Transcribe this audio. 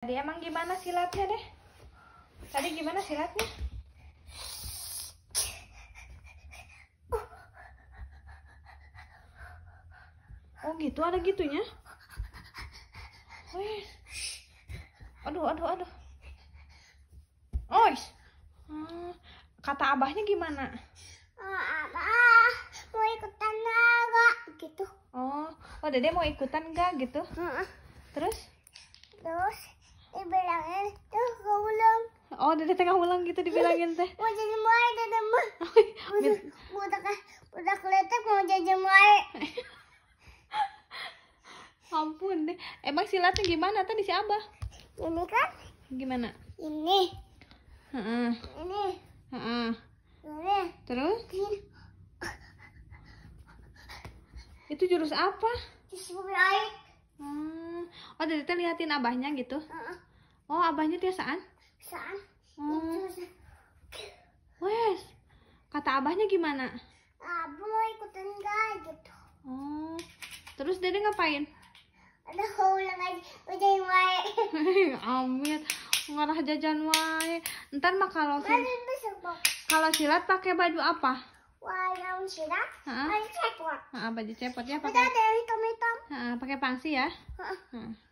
Tadi emang gimana silatnya deh? Tadi gimana silatnya? Oh gitu ada gitunya? Wih. Aduh aduh aduh. Oi. Ah, kata abahnya gimana? Oh, abah mau ikutan enggak gitu. Oh, oh Dede mau ikutan enggak gitu? Uh -uh. Terus? Terus dibilangin terus ulang oh dari tengah ulang gitu dibilangin teh mau jadi moe dede mah mau tak letek mau jadi mulai ampun deh emang silatnya gimana tadi si abah ini kan gimana ini Uh -uh. ini Uh ini terus itu jurus apa jurus mulai hmm oh teh liatin abahnya gitu oh abahnya tiasaan saan oh. wes kata abahnya gimana abah mau ikutan enggak gitu oh terus dede ngapain ada ulang aja jajan wae amit ngarah jajan wae ntar mah kalau sih. kalau silat pakai baju apa Wah, warna silat baju cepot Heeh, baju cepot ya pakai pakai pangsi ya. Hmm.